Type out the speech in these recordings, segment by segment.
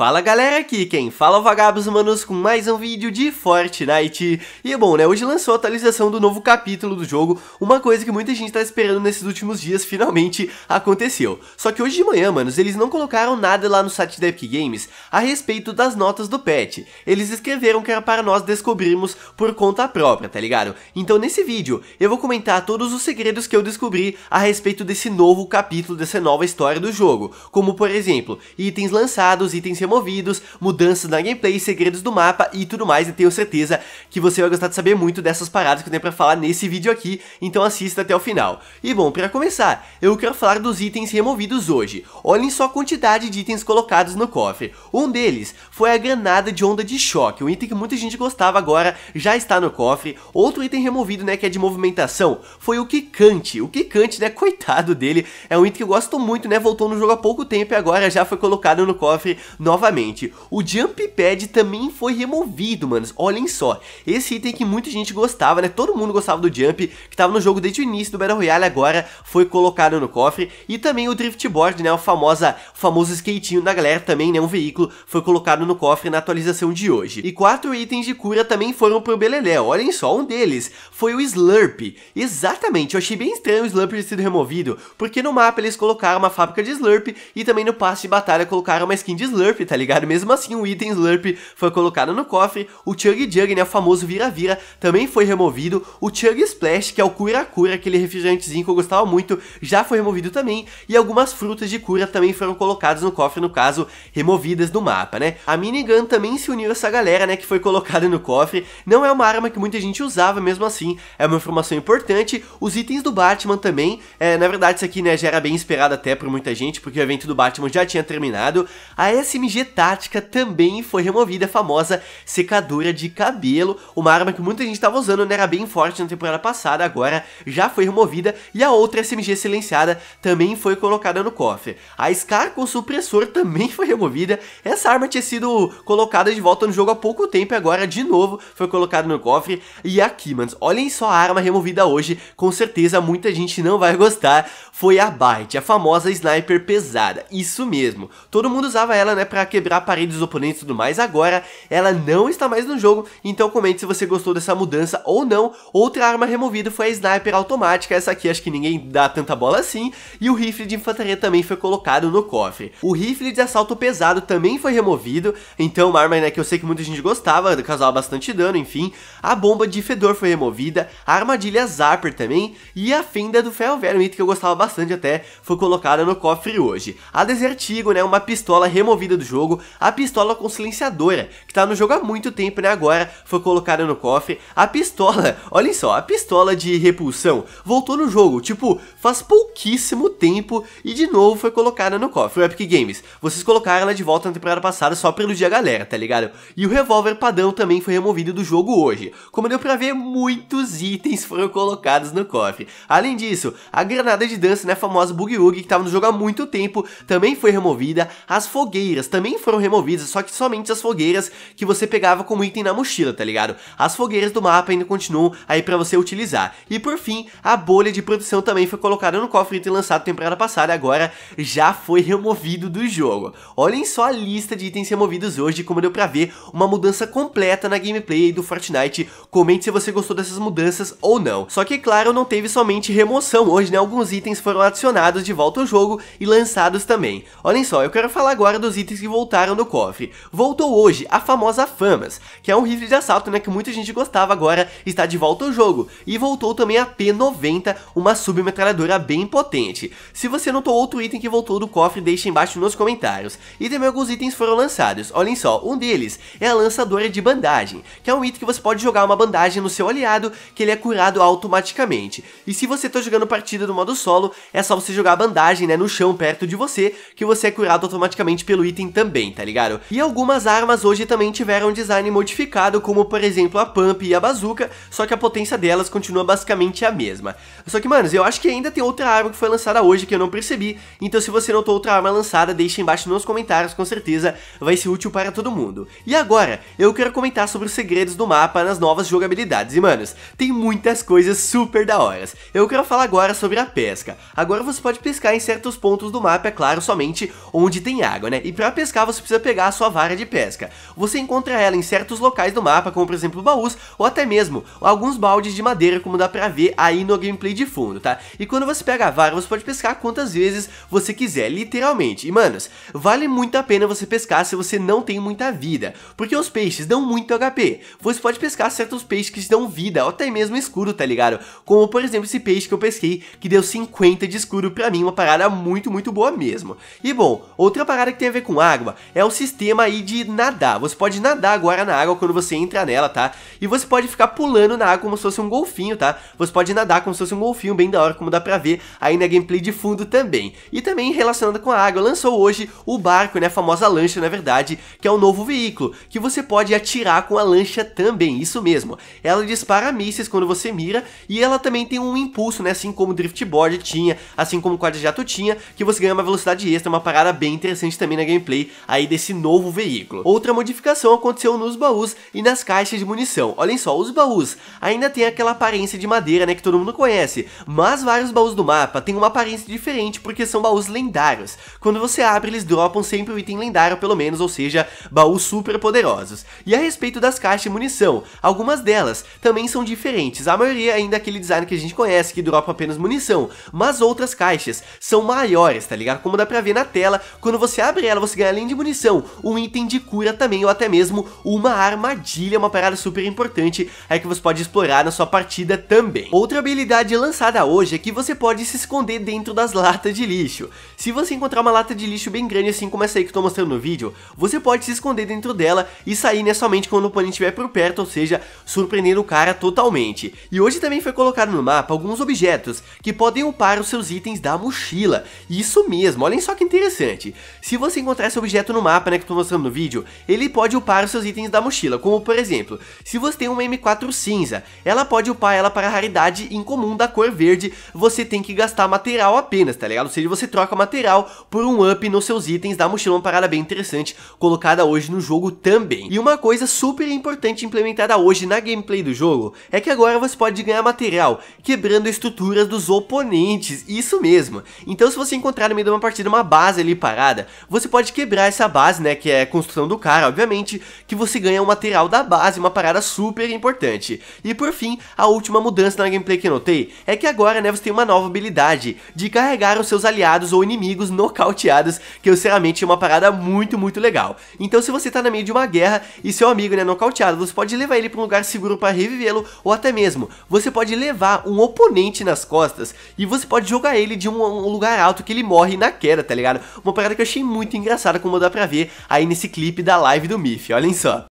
Fala galera aqui, quem fala é Vagabos Manos com mais um vídeo de Fortnite. E bom, né, hoje lançou a atualização do novo capítulo do jogo, uma coisa que muita gente tá esperando nesses últimos dias finalmente aconteceu. Só que hoje de manhã, manos, eles não colocaram nada lá no site da Epic Games a respeito das notas do patch. Eles escreveram que era para nós descobrirmos por conta própria, tá ligado? Então nesse vídeo eu vou comentar todos os segredos que eu descobri a respeito desse novo capítulo, dessa nova história do jogo, como por exemplo, itens lançados, itens removidos, removidos, mudanças na gameplay, segredos do mapa e tudo mais. E tenho certeza que você vai gostar de saber muito dessas paradas que eu tenho pra falar nesse vídeo aqui, então assista até o final. E bom, para começar, eu quero falar dos itens removidos hoje. Olhem só a quantidade de itens colocados no cofre. Um deles foi a granada de onda de choque, um item que muita gente gostava agora, já está no cofre. Outro item removido, né, que é de movimentação, foi o quicante. O quicante, né, coitado dele, é um item que eu gosto muito, né, voltou no jogo há pouco tempo e agora já foi colocado no cofre novamente novamente. O Jump Pad também foi removido, manos. Olhem só, esse item que muita gente gostava, né? Todo mundo gostava do Jump, que tava no jogo desde o início do Battle Royale, agora foi colocado no cofre. E também o Drift Board, né? O, famosa, o famoso skatinho da galera também, né? Um veículo foi colocado no cofre na atualização de hoje. E quatro itens de cura também foram pro Belelé. Olhem só, um deles foi o Slurp. Exatamente, eu achei bem estranho o Slurp ter sido removido, porque no mapa eles colocaram uma fábrica de Slurp e também no passe de batalha colocaram uma skin de Slurp, tá ligado? Mesmo assim, o item Slurp foi colocado no cofre, o Chug Jug, né, o famoso vira-vira, também foi removido, o Chug Splash, que é o cura-cura, aquele refrigerantezinho que eu gostava muito, já foi removido também, e algumas frutas de cura também foram colocadas no cofre, no caso, removidas do mapa, né? A Minigun também se uniu a essa galera, né, que foi colocada no cofre, não é uma arma que muita gente usava, mesmo assim, é uma informação importante, os itens do Batman também, é, na verdade isso aqui, né, já era bem esperado até por muita gente, porque o evento do Batman já tinha terminado, a SMG G Tática também foi removida a famosa secadora de cabelo, uma arma que muita gente estava usando, né, era bem forte na temporada passada, agora já foi removida, e a outra SMG silenciada também foi colocada no cofre. A Scar com supressor também foi removida, essa arma tinha sido colocada de volta no jogo há pouco tempo, e agora de novo foi colocada no cofre, e aqui, mano, olhem só a arma removida hoje, com certeza muita gente não vai gostar, foi a Bite, a famosa sniper pesada, isso mesmo, todo mundo usava ela, né, pra para quebrar paredes dos oponentes e tudo mais, agora ela não está mais no jogo, então comente se você gostou dessa mudança ou não. Outra arma removida foi a sniper automática, essa aqui acho que ninguém dá tanta bola assim, e o rifle de infantaria também foi colocado no cofre. O rifle de assalto pesado também foi removido, então uma arma né, que eu sei que muita gente gostava, causava bastante dano, enfim. A bomba de fedor foi removida, a armadilha zapper também, e a fenda do ferro velho, um item que eu gostava bastante até, foi colocada no cofre hoje. A Desertigo, né, uma pistola removida do jogo, a pistola com silenciadora, que tá no jogo há muito tempo, né, agora foi colocada no cofre. A pistola, olhem só, a pistola de repulsão voltou no jogo, tipo, faz pouquíssimo tempo e de novo foi colocada no cofre. O Epic Games, vocês colocaram ela de volta na temporada passada só pelo dia galera, tá ligado? E o revólver padrão também foi removido do jogo hoje. Como deu pra ver, muitos itens foram colocados no cofre. Além disso, a granada de dança, né, a famosa Boogie Woogie, que tava no jogo há muito tempo, também foi removida. As fogueiras também também foram removidas, só que somente as fogueiras que você pegava como item na mochila, tá ligado? As fogueiras do mapa ainda continuam aí pra você utilizar. E por fim, a bolha de produção também foi colocada no cofre item lançado temporada passada, agora já foi removido do jogo. Olhem só a lista de itens removidos hoje, como deu pra ver, uma mudança completa na gameplay do Fortnite. Comente se você gostou dessas mudanças ou não. Só que, claro, não teve somente remoção hoje, né? Alguns itens foram adicionados de volta ao jogo e lançados também. Olhem só, eu quero falar agora dos itens que voltaram no cofre. Voltou hoje a famosa Famas, que é um rifle de assalto né, que muita gente gostava agora, está de volta ao jogo. E voltou também a P90, uma submetralhadora bem potente. Se você notou outro item que voltou do cofre, deixe embaixo nos comentários. E também alguns itens foram lançados, olhem só, um deles é a lançadora de bandagem, que é um item que você pode jogar uma bandagem no seu aliado, que ele é curado automaticamente. E se você está jogando partida no modo solo, é só você jogar a bandagem né, no chão perto de você, que você é curado automaticamente pelo item também também, tá ligado? E algumas armas hoje também tiveram design modificado, como por exemplo a Pump e a Bazooka, só que a potência delas continua basicamente a mesma. Só que, manos, eu acho que ainda tem outra arma que foi lançada hoje que eu não percebi, então se você notou outra arma lançada, deixa embaixo nos comentários, com certeza vai ser útil para todo mundo. E agora, eu quero comentar sobre os segredos do mapa nas novas jogabilidades, e manos, tem muitas coisas super da hora. Eu quero falar agora sobre a pesca. Agora você pode pescar em certos pontos do mapa, é claro, somente onde tem água, né? E pra pescar pescar, você precisa pegar a sua vara de pesca. Você encontra ela em certos locais do mapa, como por exemplo baús, ou até mesmo alguns baldes de madeira, como dá pra ver aí no gameplay de fundo, tá? E quando você pega a vara, você pode pescar quantas vezes você quiser, literalmente. E manos, vale muito a pena você pescar se você não tem muita vida, porque os peixes dão muito HP. Você pode pescar certos peixes que te dão vida, ou até mesmo escuro, tá ligado? Como por exemplo esse peixe que eu pesquei, que deu 50 de escuro pra mim, uma parada muito, muito boa mesmo. E bom, outra parada que tem a ver com a água. É o sistema aí de nadar. Você pode nadar agora na água quando você entra nela, tá? E você pode ficar pulando na água como se fosse um golfinho, tá? Você pode nadar como se fosse um golfinho, bem da hora, como dá pra ver aí na gameplay de fundo também. E também relacionado com a água, lançou hoje o barco, né? A famosa lancha, na é verdade, que é o um novo veículo, que você pode atirar com a lancha também, isso mesmo. Ela dispara mísseis quando você mira e ela também tem um impulso, né? Assim como o driftboard tinha, assim como o jato tinha, que você ganha uma velocidade extra, uma parada bem interessante também na gameplay gameplay aí desse novo veículo. Outra modificação aconteceu nos baús e nas caixas de munição. Olhem só, os baús ainda tem aquela aparência de madeira, né, que todo mundo conhece, mas vários baús do mapa têm uma aparência diferente porque são baús lendários. Quando você abre, eles dropam sempre o um item lendário pelo menos, ou seja, baús super poderosos. E a respeito das caixas de munição, algumas delas também são diferentes. A maioria ainda é aquele design que a gente conhece, que dropa apenas munição, mas outras caixas são maiores, tá ligado? Como dá pra ver na tela, quando você abre ela, você ganha além de munição, um item de cura também, ou até mesmo uma armadilha, uma parada super importante aí que você pode explorar na sua partida também. Outra habilidade lançada hoje é que você pode se esconder dentro das latas de lixo. Se você encontrar uma lata de lixo bem grande, assim como essa aí que eu tô mostrando no vídeo, você pode se esconder dentro dela e sair né, somente quando o oponente estiver por perto, ou seja, surpreendendo o cara totalmente. E hoje também foi colocado no mapa alguns objetos que podem upar os seus itens da mochila. Isso mesmo, olhem só que interessante. Se você encontrar seu objeto no mapa, né, que eu tô mostrando no vídeo, ele pode upar os seus itens da mochila, como por exemplo, se você tem uma M4 cinza, ela pode upar ela para a raridade incomum da cor verde, você tem que gastar material apenas, tá ligado? Ou seja, você troca material por um up nos seus itens da mochila, uma parada bem interessante colocada hoje no jogo também. E uma coisa super importante implementada hoje na gameplay do jogo, é que agora você pode ganhar material quebrando estruturas dos oponentes, isso mesmo. Então se você encontrar no meio de uma partida uma base ali parada, você pode quebrar equilibrar essa base, né, que é a construção do cara, obviamente, que você ganha o material da base, uma parada super importante. E por fim, a última mudança na gameplay que eu notei é que agora, né, você tem uma nova habilidade de carregar os seus aliados ou inimigos nocauteados, que eu sinceramente é uma parada muito, muito legal. Então se você tá no meio de uma guerra e seu amigo, né, é nocauteado, você pode levar ele para um lugar seguro para revivê-lo, ou até mesmo, você pode levar um oponente nas costas e você pode jogar ele de um, um lugar alto que ele morre na queda, tá ligado? Uma parada que eu achei muito engraçada como dá pra ver aí nesse clipe da live do Miff, olhem só.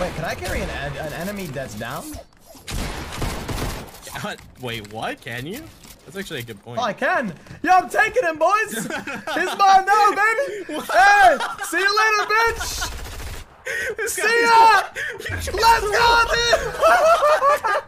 Wait, can I carry an, an enemy that's down? wait, what? Can you? That's actually a good point. Oh, I can. Yo, I'm taking him, boys. He's mine now, baby. hey, see you later, bitch. see ya. Let's go, dude.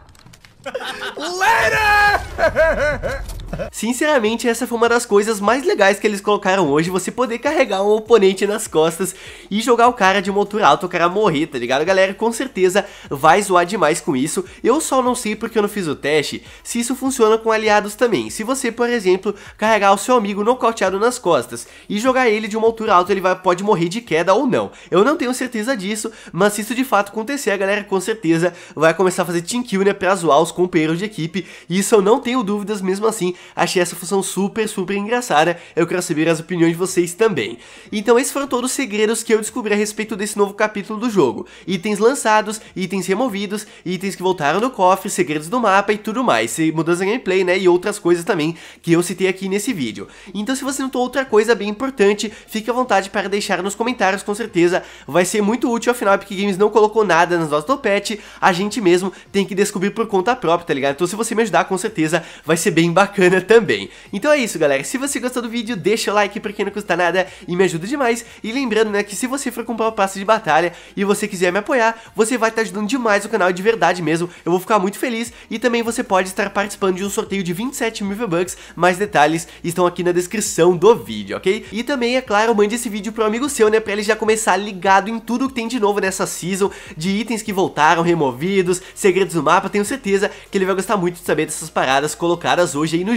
Later! Sinceramente, essa foi uma das coisas mais legais que eles colocaram hoje, você poder carregar um oponente nas costas e jogar o cara de uma altura alta, o cara morrer, tá ligado? Galera, com certeza vai zoar demais com isso, eu só não sei porque eu não fiz o teste, se isso funciona com aliados também. Se você, por exemplo, carregar o seu amigo nocauteado nas costas e jogar ele de uma altura alta, ele vai, pode morrer de queda ou não. Eu não tenho certeza disso, mas se isso de fato acontecer, a galera com certeza vai começar a fazer team kill, né, pra zoar os companheiros de equipe, isso eu não tenho dúvidas mesmo assim, Achei essa função super, super engraçada. Eu quero saber as opiniões de vocês também. Então esses foram todos os segredos que eu descobri a respeito desse novo capítulo do jogo. Itens lançados, itens removidos, itens que voltaram do cofre, segredos do mapa e tudo mais. Mudança gameplay, né? E outras coisas também que eu citei aqui nesse vídeo. Então se você notou outra coisa bem importante, fique à vontade para deixar nos comentários, com certeza vai ser muito útil, afinal a Games não colocou nada nas notas do patch, a gente mesmo tem que descobrir por conta própria, tá ligado? Então se você me ajudar, com certeza vai ser bem bacana bacana também. Então é isso, galera. Se você gostou do vídeo, deixa o like porque não custa nada e me ajuda demais. E lembrando, né, que se você for comprar o passe de batalha e você quiser me apoiar, você vai estar ajudando demais o canal de verdade mesmo. Eu vou ficar muito feliz e também você pode estar participando de um sorteio de 27 mil V-Bucks. Mais detalhes estão aqui na descrição do vídeo, ok? E também, é claro, mande esse vídeo pro amigo seu, né, pra ele já começar ligado em tudo que tem de novo nessa season, de itens que voltaram, removidos, segredos do mapa. Tenho certeza que ele vai gostar muito de saber dessas paradas colocadas hoje aí no